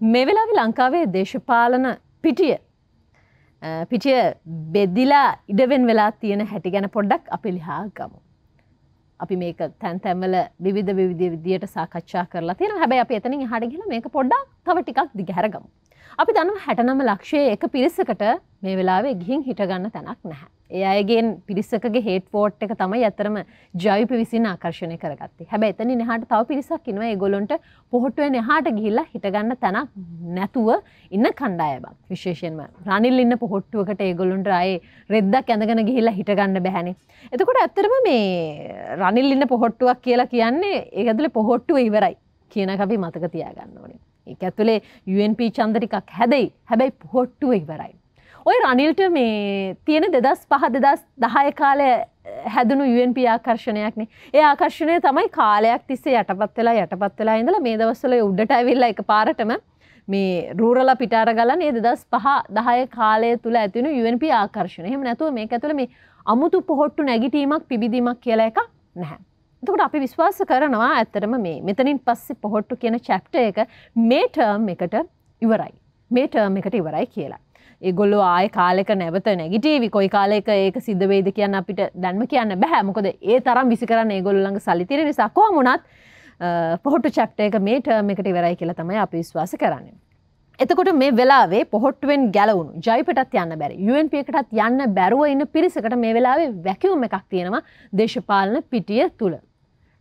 මේ වෙලාවි ලංකාවේ දේශපාලන පිටිය පිටිය බෙද්දිලා ඉඩවෙන් වෙලා තියෙන හැටි ගැන පොඩ්ඩක් අපි ලිහා ගමු. අපි මේක තැන් තැම්වල විධ විධ විදියට සාකච්ඡා කරලා තියෙන හැබැයි අප එතනින් හඩගිල මේක පොඩ්ඩක් තව ටිකක් දිගහැරගමු. අපි දනම් හැටනම ලක්ෂය එක පිරිසකට මේ වෙලාවේ ගිහින් හිටගන්න තැනක් නැහැ. ඒ අයගෙන් පිරිසකගේ හේට ෝට් එක තමයි ඇතරම ජයිප විසින් ආකර්ශණය කරගත්තේ හැබැ එතනි නහට තව පිරිසක් ඉනවා ගොලොන්ට පොහොටුව නහට ගිහිල්ලා හිටගන්න තැනක් නැතුව ඉන්න කණ්ඩායබක් විශේෂෙන්ම රනිල් ඉන්න පොහොට්ටුවකට ඒගොලුන්ට අයි රෙද්දක් ඇඳගෙන ගිහිල්ලා හිටගන්න බැහැනි. එතකොට ඇත්තරම මේ රනිල් ඉන්න පොහොට්ටුවක් කියලා කියන්නේ ඒගදල පොහොට්ටුව ඉවරයි කියන අපි මතක තියාගන්න ඕනේ. එක ඇතුළේ UNP චන්දරිකක් හැදයි හැබැයි පොහොට්ටුව ඉවරයි. ඔය රනිල්ට මේ තියෙන දෙදස් පහ දෙදස් දහය කාලය හැදනු UNP ආකර්ශණයක්න ඒ ආකර්ශණය තමයි කාලයක් තිස්සේ යටපත් වෙලා යටපත් වෙලා ඉඳලා මේ දවස්සල උඩට ඇවිල්ලා එක පාරටම මේ රූරල පිටාර ගලන් ඒ දෙදස් පහ දහය කාලය තුළ ඇතිනු UNP ආකර්ශණය එහෙම නැතුව මේ ඇතුළ මේ අමුතු පොහොට්ටු නැගිටීමක් පිබිදීමක් කියලා එක නැහැ. එතකොට අපි විශ්වාස කරනවා ඇත්තටම මේ මෙතනින් පස්සේ පොහොට්ටු කියන චැප්ට එක මේ ටර්ම් එකට ඉවරයි. මේ ටර්ම් එකට ඉවරයි කියලා. ඒගොල්ලෝ ආය කාලෙක නැවත නැගිටීවි කොයි කාලෙක ඒක සිද්ධවේද කියන්න අපිට දැන්ම කියන්න බැහැ මොකද ඒ තරම් විසි කරන්න ඒගොල්ලඟ සලිතිර නිසා කෝ මුණත් පොහොට්ටු චැප්ට එක මේ ටර්ම එකට ඉවරයි කියලා තමයි අපි විශ්වාස කරන්නේ. එතකොට මේ වෙලාවේ පොහොට්ටුවෙන් ගැලවුණු ජයිපටත් යන්න බැරි UNP එකටත් යන්න බැරුව ඉන්න පිරිසකට මේ වෙලාවේ වැැකිවුම එකක් තියෙනවා දේශපාලන පිටිය තුළ.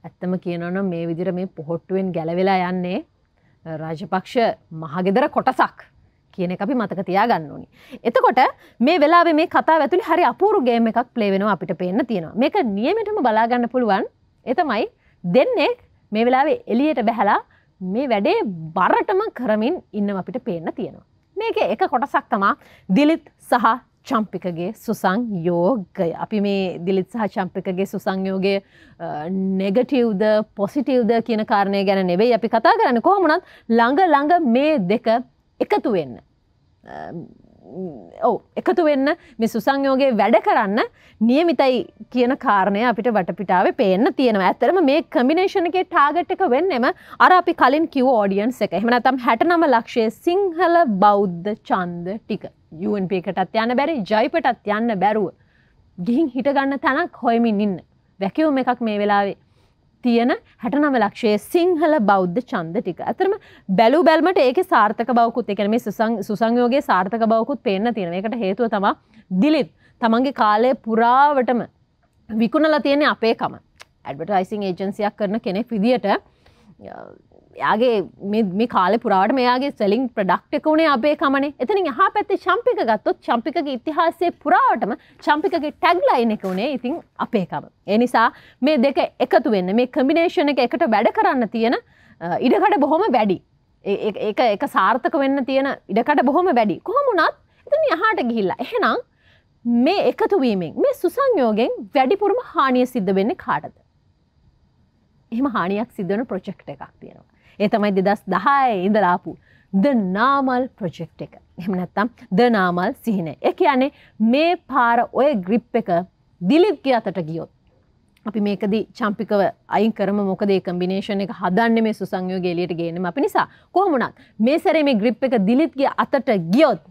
ඇත්තම කියනවන මේ විදිර මේ පොහොට්ටුවෙන් ගැලවෙලා යන්නේ රාජපක්ෂ මහගෙදර කොටසක් කියන එක අපි මතක තියාගන්න ඕනි. එතකොට මේ වෙලාව මේ කතා ඇතුළි හරි අපූරුගේම එකක් ප්ලේවෙනවා අපිට පේන්න තියෙනවා මේක නියමටම බලාගන්න පුළුවන් එතමයි දෙන්නෙක් මේ වෙලාවේ එලියට බැහලා මේ වැඩේ බරටම කරමින් ඉන්න අපිට පේන්න තියෙනවා. මේක එක කොටසක් තමා දිලිත් සහ චම්පිකගේ සුසංයෝගය. අපි මේ දිලිත් සහ චම්පිකගේ සුසංයෝගය නෙගටව්ද පොසිටව්ද කියන කාරණය ගැන නෙවෙයි අපි කතා කරන්න කොහොමනත් ළඟ ළඟ මේ දෙක එකතු වෙන්න. ඔව එකතු වෙන්න මේ සුසංයෝගේ වැඩ කරන්න නියමිතයි කියන කාරණය අපිට වටපිටාව පේන්න තියෙනවා ඇතරම මේ කමිනේෂණගේ ටාගට් එක වෙන්නෙම අර අපි කලින් කිව් ෝඩියන්ස් එක එහම තම් හැටනම ලක්ෂය සිංහල බෞද්ධ චන්ද ටික UNP එකටත් යන්න බැරි ජයිපටත් යන්න බැරුව ගිහින් හිටගන්න තැනක් හොයමින් ඉන්න වැැකවුම එකක් මේ වෙලාවේ තියෙන හැටනම ලක්ෂයේ සිංහල බෞද්ධ චන්ද ටික. ඇතරම බැලු බැල්මට ඒක සාර්ථක බවකුත් එකන මේ සුසංයෝගේ සාර්ථක බවකුත් පේන්න තියෙන එකට හේතුව තමා දිලිත් තමන්ගේ කාලය පුරාවටම විකුණලා තියෙන අපේකම ඇඩවටයිසිං ඒජන්සියක් කරන කෙනෙක් විදිට යාගේ මේ කාල පුරාට මෙයාගේ සෙලින් ප්‍රඩක්් එක වුණේ අපේ කමනේ එතනින් එහා පැත්තේ චම්පික ගත්තොත් චම්පිකගේ ඉතිහාසයේ පුරාවටම චම්පිකගේ ටැග්ලයින් එක වුණේ ඉතින් අපේකම. ඒ නිසා මේ දෙක එකතු වෙන්න මේ කම්බිනේෂන් එක එකට වැඩ කරන්න තියෙන ඉඩකට බොහොම වැඩි. ඒ එක සාර්ථක වෙන්න තියෙන ඉඩකට බොහොම වැඩි කොහොමුණත් එතන යහට ගිහිල්ලා එහෙනම් මේ එකතුවීමෙන් මේ සුසංයෝගෙන් වැඩිපුරම හානිය සිද්ධ වෙන්නේ කාටද. එහෙම හානියක් සිද්ධන ප්‍රොජෙක්් එකක් තියෙනවා. ඒ තමයි දෙදස් දහය ඉඳලාපු ද නාමල් ප්‍රජෙක්් එක එමනැත්තම් ද නාමල් සිහින එක යනේ මේ පාර ඔය ග්‍රිප් එක දිලිප්ගේ අතට ගියොත් අපි මේකද චම්පිකව අයින් කරම මොකදේ කම්බිනේෂන එක හදන්න මේ සුසංයෝග එලියට ගේනම අපි නිසා කොහොමුණක් මේ සැරේ මේ ග්‍රිප් එක දිලිත්ගේ අතට ගියොත්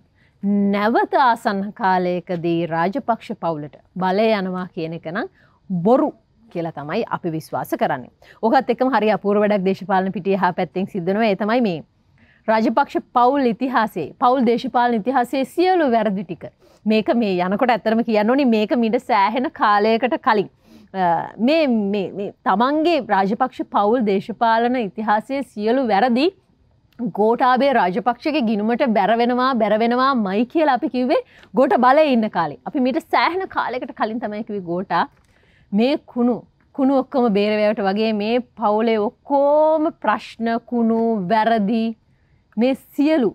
නැවත ආසන්න කාලයකදී රාජපක්ෂ පවුලට බලය යනවා කියන එක නම් බොරු කියලා තමයි අපි විශ්වාස කරන්න. ඕකත් එකම හරි අපූර වැඩක් දේශපාලන පිටිය හා පැත්තෙන් සිද්ධනවා ඒතමයි මේ. රජපක්ෂ පවුල් ඉතිහාසේ පවුල් දේශපාලන ඉතිහාසේ සියලු වැරදි ටික. මේක මේ යනකොට ඇත්තරම කියන්න ඕනි මේක මීට සෑහෙන කාලයකට කලින්. මේ තමන්ගේ රාජපක්ෂ පවුල් දේශපාලන ඉතිහාසය සියලු වැරදි ගෝටාබේ රාජපක්ෂක ගිනුමට බැරවෙනවා බැරවෙනවා මයි කියලා අපි කිව්වේ ගොට බලය ඉන්න කාලේ අපි මිට සෑහන කාලෙකට කලින් තමයිකිව ගෝටා මේ කුණු කුණු ඔක්කොම බේරවැවට වගේ මේ පවුලේ ඔක්කෝම ප්‍රශ්න කුණු වැරදි මේ සියලු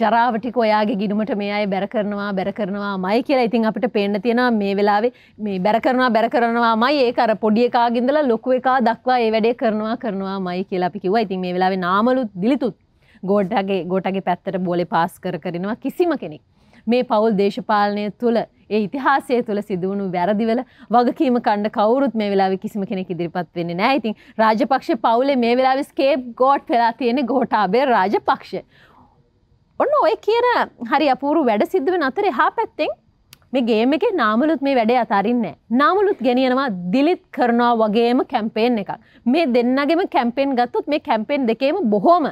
ජරාවටික ඔයාගේ ගිඩුමට මේ අය බැර කරනවා බැර කරනවා මයි කියලා ඉතින් අපිට පේන්න තියෙනවා මේ වෙලාවේ මේ බැර කරනවා බැර කරනවා මයි ඒක අර පොඩි එකාගින්දලා ලොකු එකා දක්වා ඒ වැඩේ කරනවා කරනවා මයි කියලා අපි කිව්වා ඉතින් මේ වෙලාවේ නාමලුත් දිලිතුත් ගෝඩගේ ගෝටගේ පැත්තට බෝලේ පාස් කර කරනවා කිසිම කෙනෙක් මේ පවුල් දේශපාලනය තුළ ඒ ඉතිහාසය තුළ සිදුවුණු වැරදිවල වගකීම කණ්ඩ කවුරුත් මේ වෙලාව කිසිම කෙනෙක් ඉදිරිපත් වෙන්නේ නෑ ඉතින් රාජපක්ෂ පවුලේ මේ වෙලාව ස්කේප් ගෝට් වෙලා තියෙන ගෝටාබේ රාජපක්ෂ. ඔන්න ඔය කියන හරි අපූරු වැඩ සිද්ධුව අතර එහා පැත්තෙන් මේ ගේම එක නාමලුත් මේ වැඩේ අතරින්නේ නාමලුත් ගෙනියනවා දිලිත් කරනවා වගේම කැම්පේෙන් එකක් මේ දෙන්නගෙම කැම්පෙන් ගත්තුත් මේ කැම්පෙන් දෙකේම බොහෝම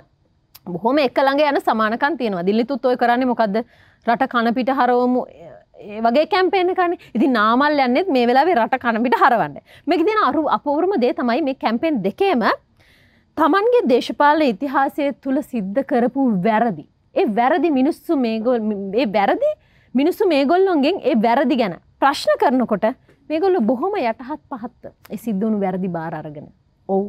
බොහොම එකළඟ යන සමානකන් තියෙනවා දිල්ලිතුත් ඔය කරන්නේ මොකක්ද රට කණපිට හරවමු ඒ වගේ කැම්පේන කරන ඉති නාමල් යන්නෙත් මේ වෙලාවේ රට කණපිට හරවන්න මෙක දෙන අරු අපවරම දේ තමයි මේ කැම්පෙන් දෙකේම තමන්ගේ දේශපාල ඉතිහාසය තුළ සිද්ධ කරපු වැරදි. ඒ වැරදි මිනිස්සු මේගොල් ඒ වැරදි මිනිස්සු මේගොල්ලොන්ගෙන් ඒ වැරදි ගැන ප්‍රශ්න කරනකොට මේගොල්ල බොහොම යටහත් පහත්ත ඒ සිද්ධුණු වැරදි බාර අරගෙන ඔවු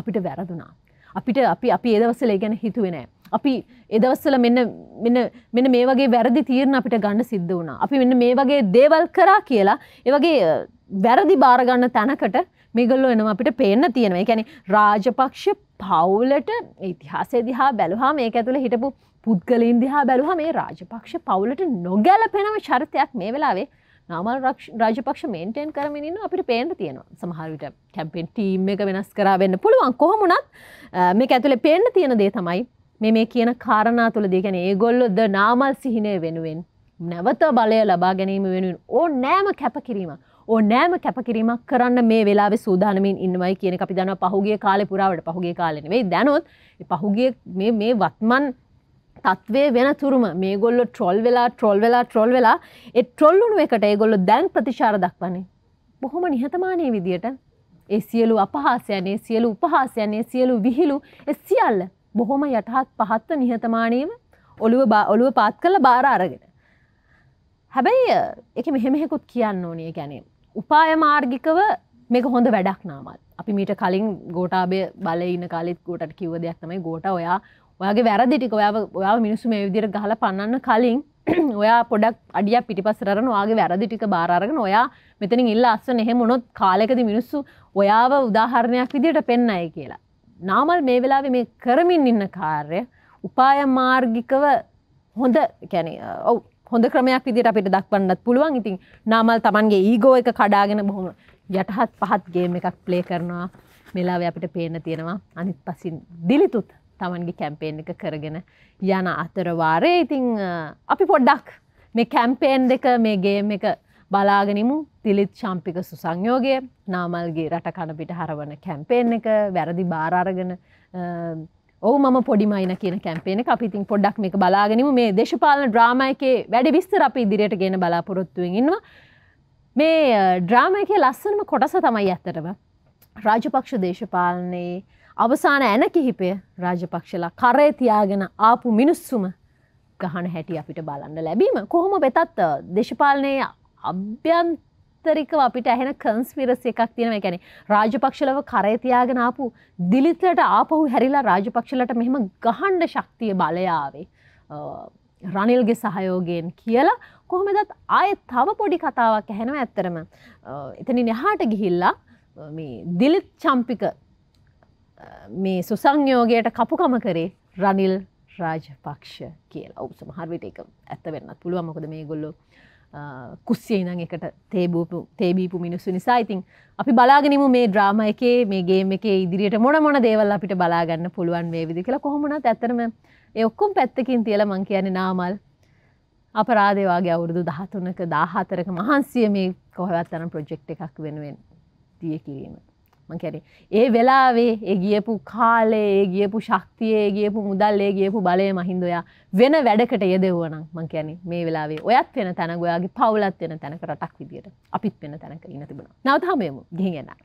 අපිට වැරදුනා. අපිට අපි අපි ඒදවසලේ ගැන හිතුවෙනෑ. අපි එදවස්සල මෙන්න මෙන මේ වගේ වැරදි තීරණ අපිට ගන්න සිද්ධ වුණා. අපි මෙන්න මේ වගේ දේවල් කරා කියලා ඒවගේ වැරදි බාරගන්න තැනකට මිගල්ලෝ එනවා අපිට පේන්න තියෙනවා. ඒ කියන්නේ රාජපක්ෂ පවුලට ඉතිහාසය දිහා බැලුවා මේක ඇතුළේ හිටපු පුද්ගලයන් දිහා බැලුවා මේ රාජපක්ෂ පවුලට නොගැලපෙනම චරිතයක් මේ වෙලාවේ නාමල් රාජපක්ෂ මේන්ටේන් කරමිනින්න අපිට පේන්න තියෙනවා සමහරවිට කැම්පෙන් ටීම් එක වෙනස් කරා වෙන්න පුළුවන් කොහොමුණත් මේ ඇතුළේ පේන්න තියෙන දේ තමයි මේ මේ කියන කාරණා තුළදී ගැන ඒගොල්ලො ද නාමල් සිහිනය වෙනුවෙන් නැවත බලය ලබා ගැනීම වෙනුවෙන් ඕ නෑම කැපකිරීම ඕ නෑම කැපකිරීමක් කරන්න මේ වෙලා සූදානමින් ඉන්නවයි කියන අපි දන පහුගේ කාලෙ පුරාවට පහුගේ කාලනවෙයි දැනොත් පහුගේ මේ වත්මන් තත්වේ වෙන තුරුම මේ ගොල්ල ට්‍රොල් වෙලා ට්‍රොල් වෙලා ට්‍රොල් වෙලා එ ට්‍රොල්ලුණු එකට ඒගොල්ලො දැන් ප්‍රතිශාර දක්වන්නේ බොහොම නිහතමානය විදියට ඒ සියලු අපහාසයනේ සියලු උපහාසයන්නේ සියලු විහිලු එ සියල්ල බොහොම යටහත් පහත්ව නිහතමානීව ඔළුව ඔළුව පාත් කළ බාර අරගෙන. හැබැයි එක මෙහෙමෙකුත් කියන්න ඕනේ ගැනේ. උපාය මාර්ගිකව මේක හොඳ වැඩක් නාමත් අපි මීට කලින් ගෝටාබේ බල ඉන්න කාලෙත් ගෝටට කිව දෙයක් තමයි ගෝට ඔයා ඔයාගේ වැරදිටික ඔයා ඔයා මිනිසු මේ විදිර ගහල පන්නන්න කලින් ඔයා පොඩක් අඩිය පිටිපස්සරන වාගේ වැරදිටික බාරගෙන ඔයා මෙතනින් ඉල්ලා අස්ස එහෙ මොනොත් කාලෙකද මිනිස්සු ඔයාව උදාහරණයක් විදියට පෙන්නයි කියලා නාමල් මේ වෙලාව මේ කරමින් ඉන්න කාර්ය උපාය මාර්ගිකව හොඳ කැන ඔව හොඳ ක්‍රමයක් විදිට අපිට දක්වන්නත් පුළුවන් ඉතින් නාමල් තමන්ගේ ඊගෝ එක කඩාගෙන බොහොම යටහත් පහත් ගේම එකක් ප්ලේ කරනවා මෙලාව අපිට පේන තියෙනවා අනිත් පසින් දිලිතුත් තමන්ගේ කැම්පේෙන් එක කරගෙන යන අතරවාරය ඉතිං අපි පොඩ්ඩක් මේ කැම්පේන් දෙක මේ ගේම් එක බලාගෙනමු තිලිත් ශම්පික සුසංයෝගය නාමල්ගේ රට කණපිට හරවන කැම්පේෙන් එක වැරදි භාරගෙන ඕ ම පොඩිමයින කියන කැම්පේන අපිතින් පොඩ්ඩක් මේ බලාගෙනම මේ දේශපාලන ්‍රාමයකේ වැඩි විස්තර අපි ඉදිරියට ගෙන බලාපොරොත්තුවෙන්න්නවා මේ ඩ්‍රාමයකේ ලස්සනම කොටස තමයි ඇත්තටම රාජපක්ෂ දේශපාලනයේ අවසාන ඇන කිහිපය රාජපක්ෂලා කරය තියාගෙන ආපු මිනිස්සුම ගහන හැටි අපිට බලන්න ලැබීම කොහොම වෙතත් දේශපාලනය අභ්‍යන්තරිකව අපිට ඇහෙන කන්ස්විරස් එකක් තියෙනවා කියන්නේ රාජපක්ෂලව කරේ තියාගෙන ආපු දිලිතට ආපහු හැරිලා රාජපක්ෂලට මෙහෙම ගහන්න ශක්තිය බලය ආවේ රනිල්ගේ සහයෝගයෙන් කියලා කොහොමදත් ආයෙත් තව පොඩි කතාවක් ඇහෙනවා ඇත්තරම එතනින් එහාට ගිහිල්ලා මේ දිලිත් චම්පික මේ සුසංයෝගයට කපුකම කරේ රනිල් රාජපක්ෂ කියලා ඔවු සමහර්විට එක ඇත්ත වෙන්නත් පුළුවන් මොකද මේ ගොල්ලෝ කුස්සිය ඉනං එකට තේබූපු තේබීපු මිනිස්සු නිසා ඉතින් අපි බලාගෙනමු මේ ද්‍රාම එකේ මේගේ එක ඉදිරියට මොන මොන දේවල් අපිට බලාගන්න පුළුවන් මේ විදි කියලා කොහොමනත් ඇත්තරම ඔක්කුම් පැත්තකින් තියල මං කියන්නේ නාමල් අපරාධවාගේ අවුරුදු දහතුනක දාහතරක මහන්සිය මේ කොහවත්තන ප්‍රජෙක්් එකක් වෙනුවෙන් දිය කිරීම මකැරේ. ඒ වෙලාවේ ඒ ගියපු කාලේ ඒ ගියපු ශක්තියේ ගියපු මුදල්ලේ ගියපු බලය මහින්දොයා වෙන වැඩකට යෙදවුවනම් මං කියැනෙ මේ වෙලාවේ ඔයත් වෙන තැන ගොයාගේ පවුලත් වෙන තැනක රටක් විදිට අපිත් වෙන තැනක ඉන්න තිබෙන නවතහමයමු ගිහිගෙනන්න.